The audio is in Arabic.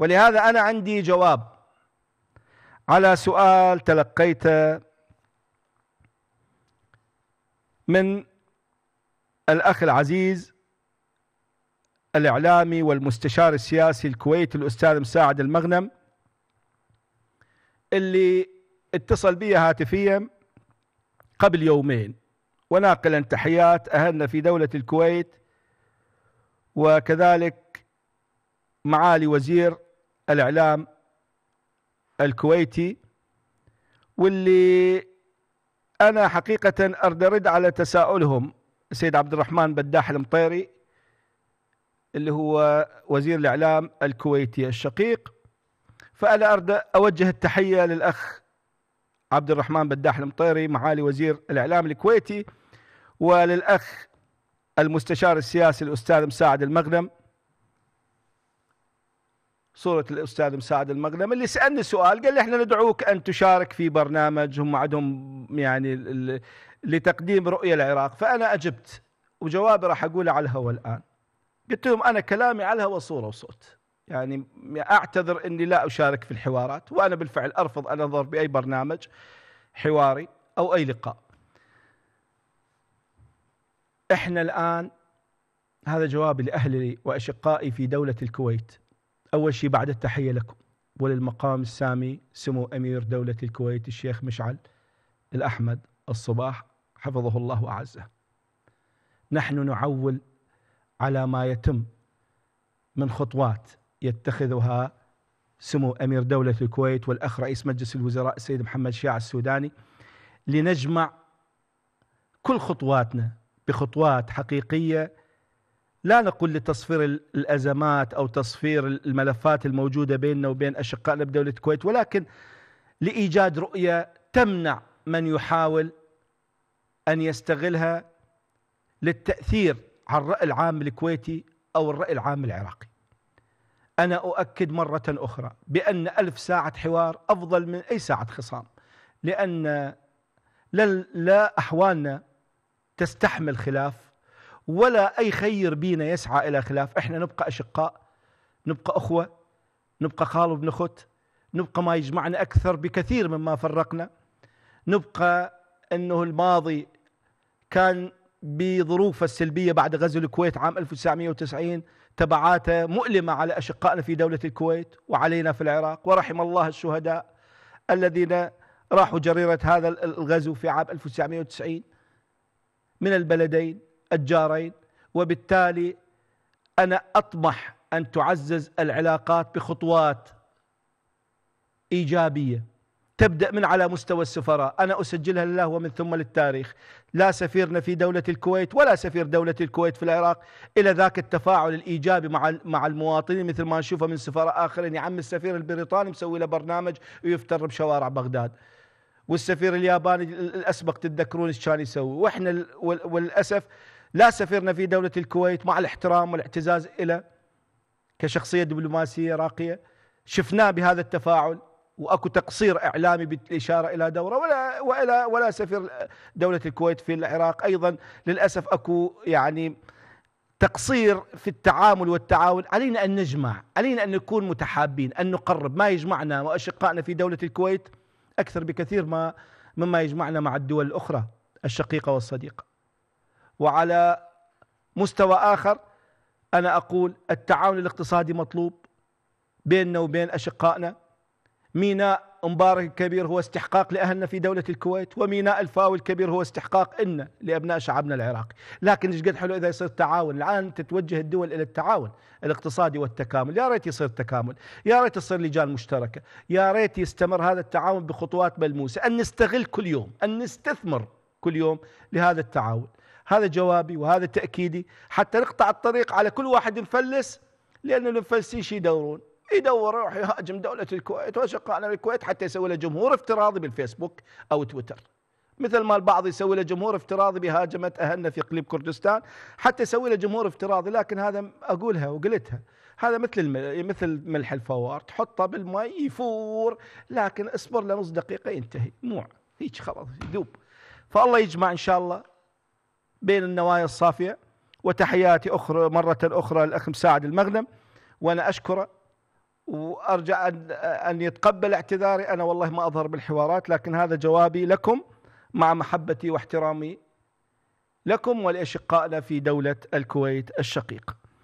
ولهذا أنا عندي جواب على سؤال تلقيته من الأخ العزيز الإعلامي والمستشار السياسي الكويتي الأستاذ مساعد المغنم اللي اتصل بي هاتفيا قبل يومين وناقلا تحيات أهلنا في دولة الكويت وكذلك معالي وزير الاعلام الكويتي واللي انا حقيقه ارد ارد على تساؤلهم سيد عبد الرحمن بداح المطيري اللي هو وزير الاعلام الكويتي الشقيق فانا ارد اوجه التحيه للاخ عبد الرحمن بداح المطيري معالي وزير الاعلام الكويتي وللاخ المستشار السياسي الاستاذ مساعد المغنم صورة الأستاذ مساعد المقدم اللي سألني سؤال قال لي احنا ندعوك أن تشارك في برنامج هم عندهم يعني لتقديم رؤية العراق فأنا أجبت وجوابي راح أقوله على الهواء الآن قلت لهم أنا كلامي على الهواء صورة وصوت يعني أعتذر أني لا أشارك في الحوارات وأنا بالفعل أرفض أن أنظر بأي برنامج حواري أو أي لقاء احنا الآن هذا جوابي لأهلي وأشقائي في دولة الكويت أول شيء بعد التحية لكم وللمقام السامي سمو أمير دولة الكويت الشيخ مشعل الأحمد الصباح حفظه الله وأعزه نحن نعول على ما يتم من خطوات يتخذها سمو أمير دولة الكويت والأخ رئيس مجلس الوزراء السيد محمد شياع السوداني لنجمع كل خطواتنا بخطوات حقيقية لا نقول لتصفير الأزمات أو تصفير الملفات الموجودة بيننا وبين أشقائنا بدولة الكويت ولكن لإيجاد رؤية تمنع من يحاول أن يستغلها للتأثير على الرأي العام الكويتي أو الرأي العام العراقي أنا أؤكد مرة أخرى بأن ألف ساعة حوار أفضل من أي ساعة خصام لأن لا أحوالنا تستحمل خلاف ولا أي خير بينا يسعى إلى خلاف إحنا نبقى أشقاء نبقى أخوة نبقى خال وابن أخت نبقى ما يجمعنا أكثر بكثير مما فرقنا نبقى أنه الماضي كان بظروفه السلبية بعد غزو الكويت عام 1990 تبعاته مؤلمة على أشقائنا في دولة الكويت وعلينا في العراق ورحم الله الشهداء الذين راحوا جريرة هذا الغزو في عام 1990 من البلدين الجارين وبالتالي أنا أطمح أن تعزز العلاقات بخطوات إيجابية تبدأ من على مستوى السفراء أنا أسجلها لله ومن ثم للتاريخ لا سفيرنا في دولة الكويت ولا سفير دولة الكويت في العراق إلى ذاك التفاعل الإيجابي مع مع المواطنين مثل ما نشوفه من سفراء آخرين يا عم السفير البريطاني مسوي له برنامج ويفتر بشوارع بغداد والسفير الياباني الأسبق تتذكرون ايش كان يسوي وإحنا وللأسف لا سفيرنا في دولة الكويت مع الاحترام والاعتزاز له كشخصية دبلوماسية راقية شفناه بهذا التفاعل واكو تقصير اعلامي بالاشاره الى دوره ولا ولا ولا سفير دوله الكويت في العراق ايضا للاسف اكو يعني تقصير في التعامل والتعاون علينا ان نجمع علينا ان نكون متحابين ان نقرب ما يجمعنا واشقائنا في دوله الكويت اكثر بكثير ما مما يجمعنا مع الدول الاخرى الشقيقه والصديقه وعلى مستوى آخر أنا أقول التعاون الاقتصادي مطلوب بيننا وبين أشقائنا ميناء مبارك الكبير هو استحقاق لأهلنا في دولة الكويت وميناء الفاو الكبير هو استحقاق إنا لأبناء شعبنا العراقي لكن إيش قد حلو إذا يصير تعاون الآن تتوجه الدول إلى التعاون الاقتصادي والتكامل يا ريت يصير تكامل يا ريت تصير لجان مشتركة يا ريت يستمر هذا التعاون بخطوات ملموسة أن نستغل كل يوم أن نستثمر كل يوم لهذا التعاون هذا جوابي وهذا تأكيدي حتى نقطع الطريق على كل واحد مفلس لأن المفلسين شي يدورون يدور يروح يهاجم دولة الكويت وشقائنا الكويت حتى يسوي له جمهور افتراضي بالفيسبوك أو تويتر مثل ما البعض يسوي له جمهور افتراضي بهاجمة أهلنا في إقليم كردستان حتى يسوي له جمهور افتراضي لكن هذا أقولها وقلتها هذا مثل مثل ملح الفوار تحطه بالماء يفور لكن اصبر لنص دقيقة ينتهي نوع هيك خلاص يذوب فالله يجمع إن شاء الله بين النوايا الصافية وتحياتي أخرى مرة أخرى للأخ مساعد المغنم وأنا أشكره وأرجع أن, أن يتقبل اعتذاري أنا والله ما أظهر بالحوارات لكن هذا جوابي لكم مع محبتي واحترامي لكم ولأشقائنا في دولة الكويت الشقيق